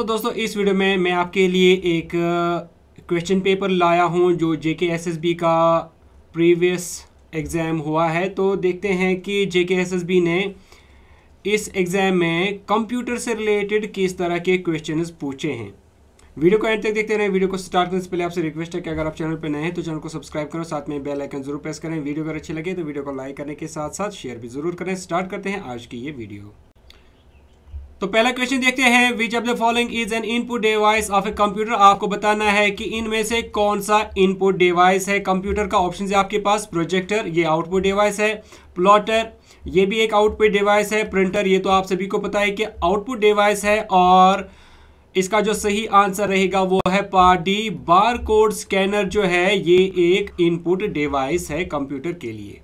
तो दोस्तों इस वीडियो में मैं आपके लिए एक क्वेश्चन पेपर लाया हूं जो J K S S B का प्रीवियस एग्ज़ाम हुआ है तो देखते हैं कि जे के एस एस बी ने इस एग्ज़ाम में कंप्यूटर से रिलेटेड किस तरह के क्वेश्चन पूछे हैं वीडियो को एंड तक देखते रहें वीडियो को स्टार्ट करने से पहले आपसे रिक्वेस्ट है कि अगर आप चैनल पर नए हैं तो चैनल को सब्सक्राइब करो साथ में बेल आइकन जरूर प्रेस करें वीडियो अगर अच्छी लगे तो वीडियो को लाइक करने के साथ साथ शेयर भी जरूर करें स्टार्ट करते हैं आज की ये वीडियो तो पहला क्वेश्चन देखते हैं which of the following is an input device of a computer आपको बताना है कि इनमें से कौन सा इनपुट डिवाइस है कंप्यूटर का ऑप्शन है आपके पास प्रोजेक्टर ये आउटपुट डिवाइस है प्लॉटर ये भी एक आउटपुट डिवाइस है प्रिंटर ये तो आप सभी को पता है कि आउटपुट डिवाइस है और इसका जो सही आंसर रहेगा वो है part D bar code scanner जो है ये एक इनपुट डिवाइस है कंप्यूटर के लिए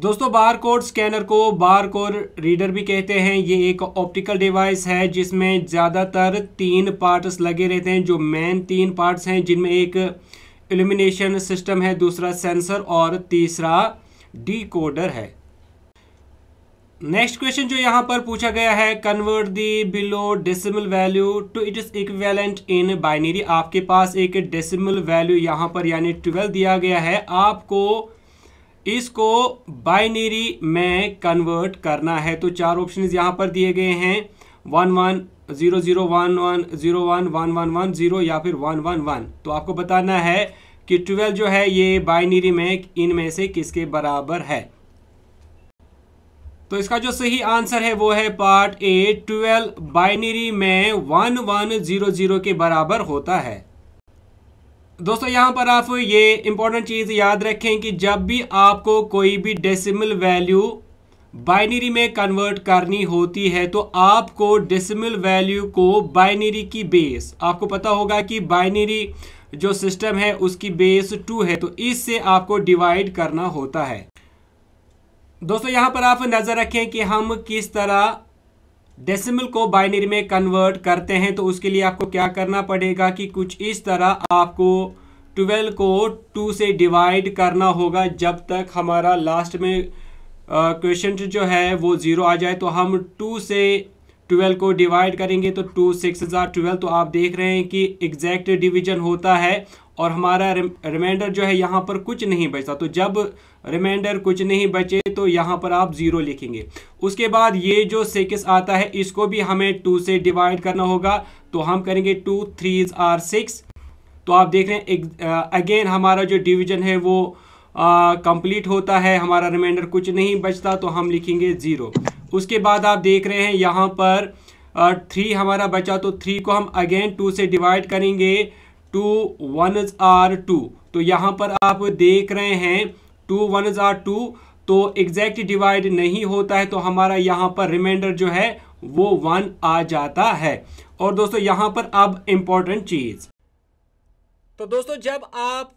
दोस्तों बार कोड स्कैनर को बार कोड रीडर भी कहते हैं ये एक ऑप्टिकल डिवाइस है जिसमें ज़्यादातर तीन पार्ट्स लगे रहते हैं जो मेन तीन पार्ट्स हैं जिनमें एक इल्यूमिनेशन सिस्टम है दूसरा सेंसर और तीसरा डिकोडर है नेक्स्ट क्वेश्चन जो यहाँ पर पूछा गया है convert the below decimal value to it is equivalent in binary आपके पास एक डेसिमल वैल्यू यहाँ पर यानी ट्वेल्व दिया गया है आपको इसको बाइनरी में कन्वर्ट करना है तो चार ऑप्शन यहाँ पर दिए गए हैं one one zero zero one one zero one one one one zero या फिर वन वन वन तो आपको बताना है कि ट्वेल्व जो है ये बाइनरी में इनमें से किसके बराबर है तो इसका जो सही आंसर है वो है पार्ट ए ट्वेल्व बाइनरी में वन वन जीरो जीरो के बराबर होता है दोस्तों यहाँ पर आप ये इंपॉर्टेंट चीज़ याद रखें कि जब भी आपको कोई भी डेसिमल वैल्यू बाइनरी में कन्वर्ट करनी होती है तो आपको डेसिमल वैल्यू को बाइनरी की बेस आपको पता होगा कि बाइनरी जो सिस्टम है उसकी बेस टू है तो इससे आपको डिवाइड करना होता है दोस्तों यहाँ पर आप नज़र रखें कि हम किस तरह डेसिमल को बाइनरी में कन्वर्ट करते हैं तो उसके लिए आपको क्या करना पड़ेगा कि कुछ इस तरह आपको 12 को 2 से डिवाइड करना होगा जब तक हमारा लास्ट में क्वेश्चन जो है वो ज़ीरो आ जाए तो हम 2 से 12 को डिवाइड करेंगे तो टू सिक्स हज़ार ट्वेल्व तो आप देख रहे हैं कि एग्जैक्ट डिवीजन होता है और हमारा रिमाइंडर जो है यहाँ पर कुछ नहीं बचता तो जब रिमाइंडर कुछ नहीं बचे तो यहाँ पर आप ज़ीरो लिखेंगे उसके बाद ये जो सिक्स आता है इसको भी हमें टू से डिवाइड करना होगा तो हम करेंगे टू थ्रीज आर सिक्स तो आप देख रहे हैं अगेन हमारा जो डिवीजन है वो कंप्लीट होता है हमारा रिमाइंडर कुछ नहीं बचता तो हम लिखेंगे ज़ीरो उसके बाद आप देख रहे हैं यहाँ पर थ्री हमारा बचा तो थ्री को हम अगेन टू से डिवाइड करेंगे टू वन आर टू तो यहाँ पर आप देख रहे हैं टू वन ज़ार टू तो एग्जैक्ट डिवाइड नहीं होता है तो हमारा यहाँ पर रिमाइंडर जो है वो वन आ जाता है और दोस्तों यहाँ पर अब इम्पॉर्टेंट चीज़ तो दोस्तों जब आप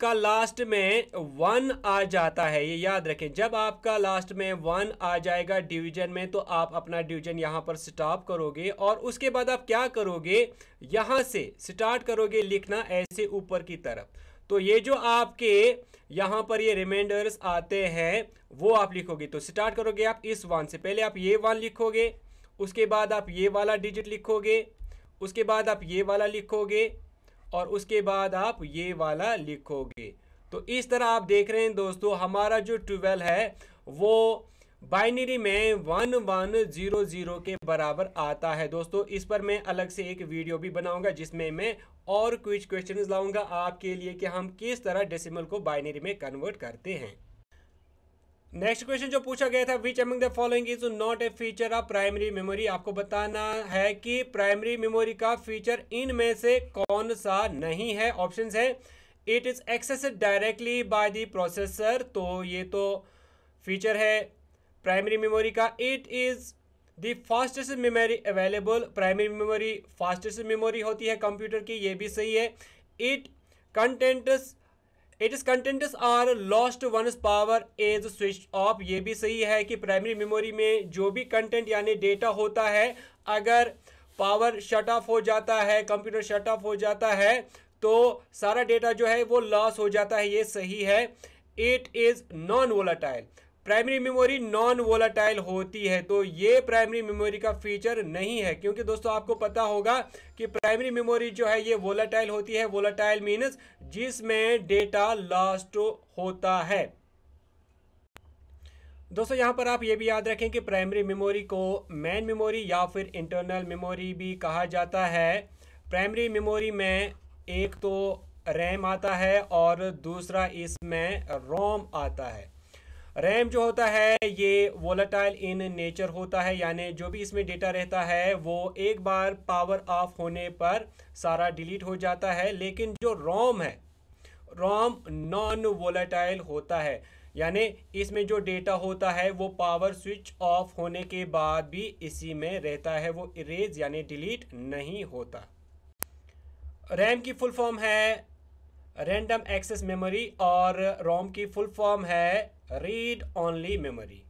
का लास्ट में वन आ जाता है ये याद रखें जब आपका लास्ट में वन आ जाएगा डिवीजन में तो आप अपना डिवीजन यहाँ पर स्टॉप करोगे और उसके बाद आप क्या करोगे यहाँ से स्टार्ट करोगे लिखना ऐसे ऊपर की तरफ तो ये जो आपके यहाँ पर ये रिमाइंडर्स आते हैं वो आप लिखोगे तो स्टार्ट करोगे आप इस वन से पहले आप ये वन लिखोगे उसके बाद आप ये वाला डिजिट लिखोगे उसके बाद आप ये वाला लिखोगे और उसके बाद आप ये वाला लिखोगे तो इस तरह आप देख रहे हैं दोस्तों हमारा जो ट्वेल्व है वो बाइनरी में वन वन जीरो जीरो के बराबर आता है दोस्तों इस पर मैं अलग से एक वीडियो भी बनाऊंगा जिसमें मैं और कुछ क्वेश्चन लाऊंगा आपके लिए कि हम किस तरह डेसिमल को बाइनरी में कन्वर्ट करते हैं नेक्स्ट क्वेश्चन जो पूछा गया था which among the following is not a feature of primary memory आपको बताना है कि प्राइमरी मेमोरी का फीचर इनमें से कौन सा नहीं है ऑप्शन है it is access directly by the processor तो ये तो फीचर है प्राइमरी मेमोरी का it is the fastest memory available primary memory fastest memory होती है कंप्यूटर की ये भी सही है it contents it is contents are lost once power is switch off ये भी सही है कि प्राइमरी मेमोरी में जो भी कंटेंट यानी डेटा होता है अगर पावर शट ऑफ हो जाता है कंप्यूटर शट ऑफ हो जाता है तो सारा डेटा जो है वो लॉस हो जाता है ये सही है it is non volatile primary memory non volatile होती है तो ये प्राइमरी मेमोरी का फीचर नहीं है क्योंकि दोस्तों आपको पता होगा कि प्राइमरी मेमोरी जो है ये वोलाटाइल होती है वोलाटाइल मीन्स जिसमें डेटा लास्ट होता है दोस्तों यहाँ पर आप ये भी याद रखें कि प्राइमरी मेमोरी को मेन मेमोरी या फिर इंटरनल मेमोरी भी कहा जाता है प्राइमरी मेमोरी में एक तो रैम आता है और दूसरा इसमें रोम आता है रैम जो होता है ये वोलाटाइल इन नेचर होता है यानी जो भी इसमें डेटा रहता है वो एक बार पावर ऑफ होने पर सारा डिलीट हो जाता है लेकिन जो रोम है रोम नॉन वोलाटाइल होता है यानी इसमें जो डेटा होता है वो पावर स्विच ऑफ होने के बाद भी इसी में रहता है वो इरेज यानी डिलीट नहीं होता रैम की फुल फॉर्म है रैंडम एक्सेस मेमोरी और रोम की फुल फॉर्म है read only memory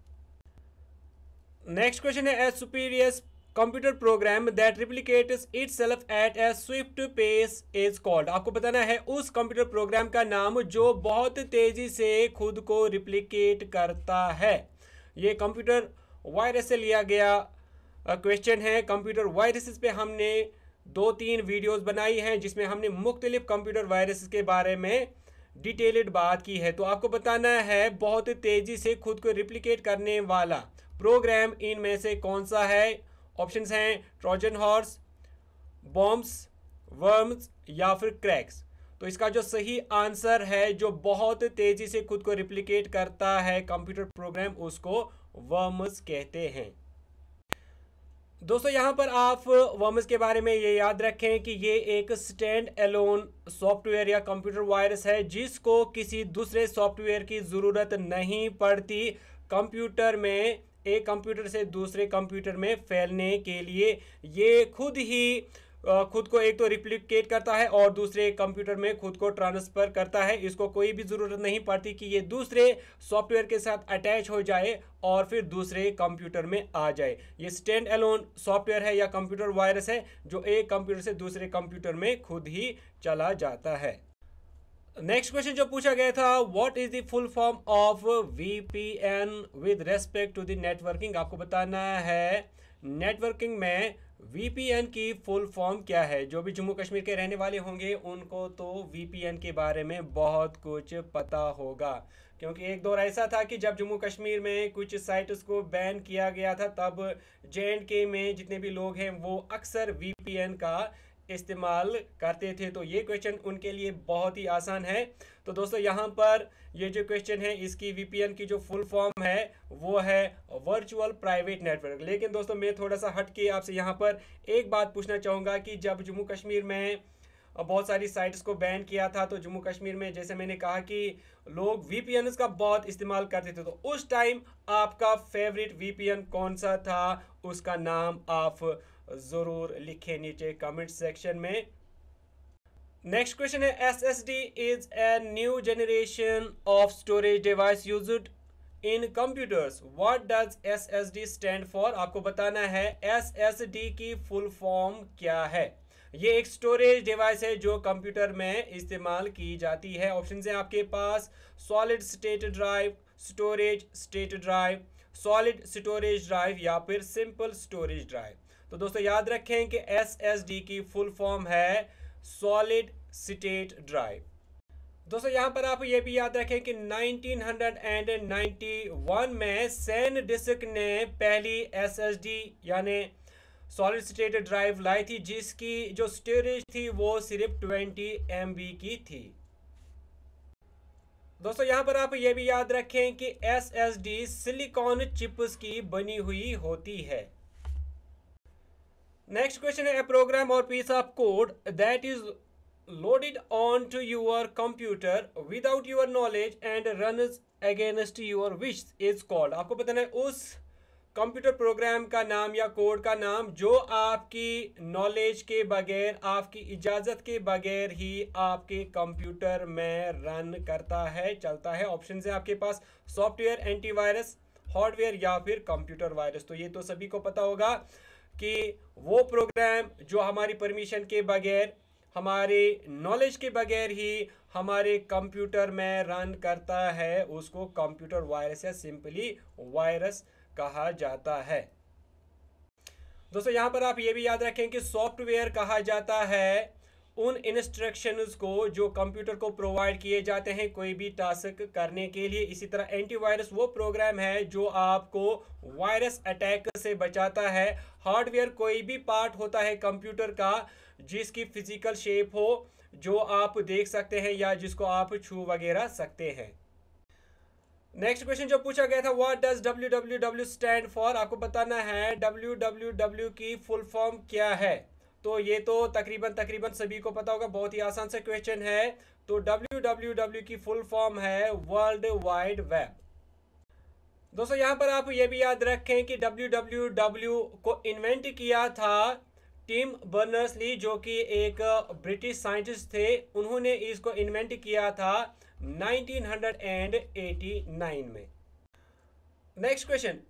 next question है a spurious computer program that replicate itself at a swift pace is called आपको बताना है उस कंप्यूटर प्रोग्राम का नाम जो बहुत तेजी से खुद को रिप्लीकेट करता है ये कंप्यूटर वायरस से लिया गया क्वेश्चन है कंप्यूटर वायरसेस पे हमने दो तीन वीडियोस बनाई हैं जिसमें हमने मुख्तलिफ कंप्यूटर वायरस के बारे में डिटेल्ड बात की है तो आपको बताना है बहुत तेज़ी से खुद को रिप्लिकेट करने वाला प्रोग्राम इनमें से कौन सा है ऑप्शंस हैं ट्रोजन हॉर्स बॉम्ब्स वर्म्स या फिर क्रैक्स तो इसका जो सही आंसर है जो बहुत तेज़ी से खुद को रिप्लिकेट करता है कंप्यूटर प्रोग्राम उसको वर्म्स कहते हैं दोस्तों यहाँ पर आप वर्म्स के बारे में ये याद रखें कि ये एक स्टैंड एलोन सॉफ्टवेयर या कंप्यूटर वायरस है जिसको किसी दूसरे सॉफ्टवेयर की ज़रूरत नहीं पड़ती कंप्यूटर में एक कंप्यूटर से दूसरे कंप्यूटर में फैलने के लिए ये खुद ही खुद को एक तो रिप्लिकेट करता है और दूसरे कंप्यूटर में खुद को ट्रांसफर करता है इसको कोई भी ज़रूरत नहीं पड़ती कि ये दूसरे सॉफ्टवेयर के साथ अटैच हो जाए और फिर दूसरे कंप्यूटर में आ जाए ये स्टैंड अलोन सॉफ्टवेयर है या कंप्यूटर वायरस है जो एक कंप्यूटर से दूसरे कंप्यूटर में खुद ही चला जाता है नेक्स्ट क्वेश्चन जो पूछा गया था what is the full form of VPN with respect to the networking आपको बताना है नेटवर्किंग में वीपीएन की फुल फॉर्म क्या है जो भी जम्मू कश्मीर के रहने वाले होंगे उनको तो वीपीएन के बारे में बहुत कुछ पता होगा क्योंकि एक दौर ऐसा था कि जब जम्मू कश्मीर में कुछ साइट्स को बैन किया गया था तब जे एंड के में जितने भी लोग हैं वो अक्सर वीपीएन का इस्तेमाल करते थे तो ये क्वेश्चन उनके लिए बहुत ही आसान है तो दोस्तों यहाँ पर ये जो क्वेश्चन है इसकी वीपीएन की जो फुल फॉर्म है वो है वर्चुअल प्राइवेट नेटवर्क लेकिन दोस्तों मैं थोड़ा सा हट के आपसे यहाँ पर एक बात पूछना चाहूँगा कि जब जम्मू कश्मीर में बहुत सारी साइट्स को बैन किया था तो जम्मू कश्मीर में जैसे मैंने कहा कि लोग वी का बहुत इस्तेमाल करते थे तो उस टाइम आपका फेवरेट वी कौन सा था उसका नाम आप ज़रूर लिखें नीचे कमेंट सेक्शन में नेक्स्ट क्वेश्चन है S S D is a new generation of storage device use in computers what does S S D stand for आपको बताना है एस एस डी की फुल फॉर्म क्या है ये एक स्टोरेज डिवाइस है जो कंप्यूटर में इस्तेमाल की जाती है ऑप्शन है आपके पास solid state drive storage state drive solid storage drive या फिर सिंपल स्टोरेज ड्राइव तो दोस्तों याद रखें कि एस एस डी की फुल फॉर्म है सॉलिड स्टेट ड्राइव दोस्तों यहाँ पर आप ये भी याद रखें कि 1991 में सैन डिस्क ने पहली एसएसडी यानी सॉलिड स्टेट ड्राइव लाई थी जिसकी जो स्टोरेज थी वो सिर्फ 20 एम की थी दोस्तों यहाँ पर आप ये भी याद रखें कि एसएसडी सिलिकॉन चिप्स की बनी हुई होती है नेक्स्ट क्वेश्चन है program or piece of code that is loaded onto your computer without your knowledge and run against your wish is called आपको पता है उस कंप्यूटर प्रोग्राम का नाम या कोड का नाम जो आपकी नॉलेज के बगैर आपकी इजाज़त के बगैर ही आपके कंप्यूटर में रन करता है चलता है ऑप्शन है आपके पास सॉफ्टवेयर एंटीवायरस हार्डवेयर या फिर कंप्यूटर वायरस तो ये तो सभी को पता होगा कि वो प्रोग्राम जो हमारी परमिशन के बगैर हमारे नॉलेज के बगैर ही हमारे कंप्यूटर में रन करता है उसको कंप्यूटर वायरस या सिंपली वायरस कहा जाता है दोस्तों यहाँ पर आप ये भी याद रखें कि सॉफ्टवेयर कहा जाता है उन इंस्ट्रक्शंस को जो कंप्यूटर को प्रोवाइड किए जाते हैं कोई भी टास्क करने के लिए इसी तरह एंटीवायरस वो प्रोग्राम है जो आपको वायरस अटैक से बचाता है हार्डवेयर कोई भी पार्ट होता है कंप्यूटर का जिसकी फिजिकल शेप हो जो आप देख सकते हैं या जिसको आप छू वगैरह सकते हैं नेक्स्ट क्वेश्चन जो पूछा गया था what does W W W stand for आपको बताना है डब्ल्यू डब्ल्यू डब्ल्यू की फुल फॉर्म क्या है तो ये तो तकरीबन तकरीबन सभी को पता होगा बहुत ही आसान सा क्वेश्चन है तो डब्ल्यू की फुल फॉर्म है वर्ल्ड वाइड वेब दोस्तों यहां पर आप ये भी याद रखें कि डब्ल्यू को इन्वेंट किया था टिम बर्नर्स ली जो कि एक ब्रिटिश साइंटिस्ट थे उन्होंने इसको इन्वेंट किया था 1989 में next question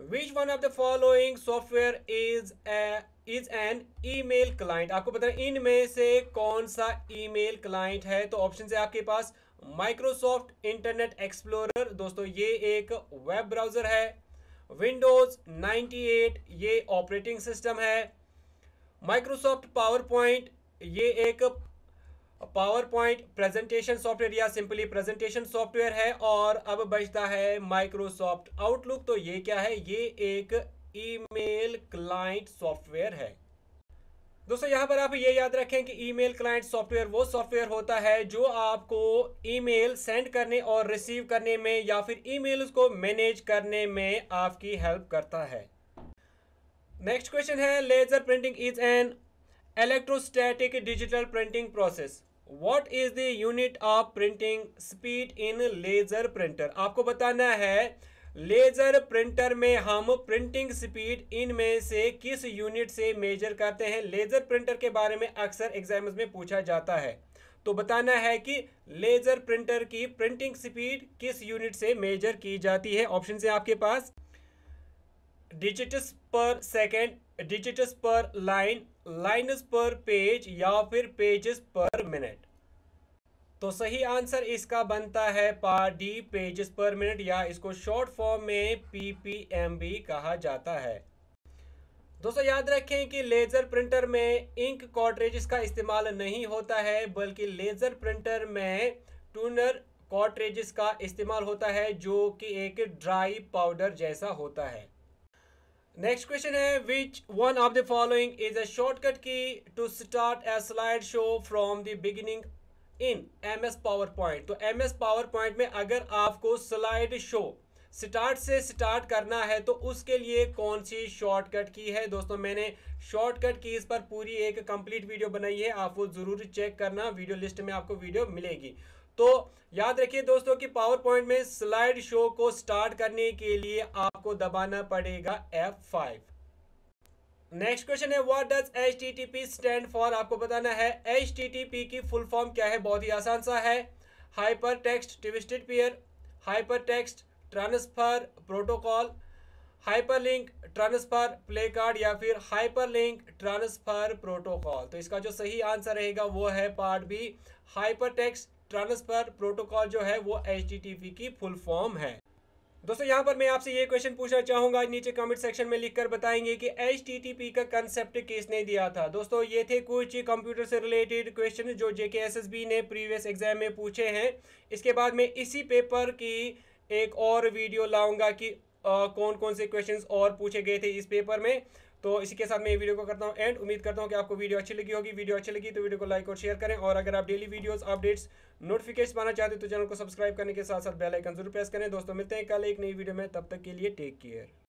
which one of the following software is is an email client आपको पता है इनमें से कौन सा ईमेल क्लाइंट है तो ऑप्शन है आपके पास माइक्रोसॉफ्ट इंटरनेट एक्सप्लोरर दोस्तों ये एक वेब ब्राउजर है विंडोज 98 ये ऑपरेटिंग सिस्टम है माइक्रोसॉफ्ट पावर पॉइंट ये एक पावर पॉइंट प्रेजेंटेशन सॉफ्टवेयर या सिंपली प्रेजेंटेशन सॉफ्टवेयर है और अब बचता है माइक्रोसॉफ्ट आउटलुक तो ये क्या है ये एक ईमेल क्लाइंट सॉफ्टवेयर है दोस्तों यहां पर आप ये याद रखें कि ईमेल क्लाइंट सॉफ्टवेयर वो सॉफ्टवेयर होता है जो आपको ईमेल सेंड करने और रिसीव करने में या फिर ईमेल्स को मैनेज करने में आपकी हेल्प करता है नेक्स्ट क्वेश्चन है laser printing is an electrostatic digital printing process what is the unit of printing speed in laser printer आपको बताना है लेजर प्रिंटर में हम प्रिंटिंग स्पीड इनमें से किस यूनिट से मेजर करते हैं लेजर प्रिंटर के बारे में अक्सर एग्जाम में पूछा जाता है तो बताना है कि लेजर प्रिंटर की प्रिंटिंग स्पीड किस यूनिट से मेजर की जाती है ऑप्शन से आपके पास digits per second digits per line lines per page या फिर पेजेस पर मिनट तो सही आंसर इसका बनता है part D pages per minute या इसको शॉर्ट फॉर्म में पीपीएम भी कहा जाता है दोस्तों याद रखें कि लेज़र प्रिंटर में इंक कॉटरेजेस का इस्तेमाल नहीं होता है बल्कि लेज़र प्रिंटर में टूनर कॉटरेजेस का इस्तेमाल होता है जो कि एक ड्राई पाउडर जैसा होता है नेक्स्ट क्वेश्चन है which one of the following is a shortcut key to start a slide show from the beginning in M S PowerPoint तो एम एस पावर पॉइंट में अगर आपको स्लाइड शो स्टार्ट से start करना है तो उसके लिए कौन सी शॉर्टकट की है दोस्तों मैंने शॉर्टकट की इस पर पूरी एक कंप्लीट वीडियो बनाई है आप वो ज़रूर चेक करना वीडियो लिस्ट में आपको वीडियो मिलेगी तो याद रखिए दोस्तों कि पावर पॉइंट में स्लाइड शो को स्टार्ट करने के लिए आपको दबाना पड़ेगा F5 नेक्स्ट क्वेश्चन है what does H T T P stand for आपको बताना है एच टी टी पी की फुल फॉर्म क्या है बहुत ही आसान सा है hyper text twisted pair hyper text transfer protocol hyper link transfer play card या फिर हाइपर लिंक ट्रांसफर प्रोटोकॉल तो इसका जो सही आंसर रहेगा वो है part B hyper text transfer protocol जो है वो एच की फुल फॉर्म है दोस्तों यहाँ पर मैं आपसे ये क्वेश्चन पूछना चाहूंगा नीचे कमेंट सेक्शन में लिखकर बताएंगे कि एच का कंसेप्ट किसने दिया था दोस्तों ये थे कुछ कंप्यूटर से रिलेटेड क्वेश्चन जो जेके ने प्रीवियस एग्जाम में पूछे हैं इसके बाद में इसी पेपर की एक और वीडियो लाऊंगा कि आ, कौन कौन से क्वेश्चन और पूछे गए थे इस पेपर में तो इसी के साथ मैं वीडियो को करता हूँ एंड उम्मीद करता हूँ कि आपको वीडियो अच्छी लगी होगी वीडियो अच्छी लगी तो वीडियो को लाइक और शेयर करें और अगर आप डेली वीडियोज अपडेट्स नोटिफिकेशन पाना चाहते हो तो चैनल को सब्सक्राइब करने के साथ साथ बेल आइकन जरूर प्रेस करें दोस्तों मिलते हैं कल एक नई वीडियो में तब तक के लिए टेक केयर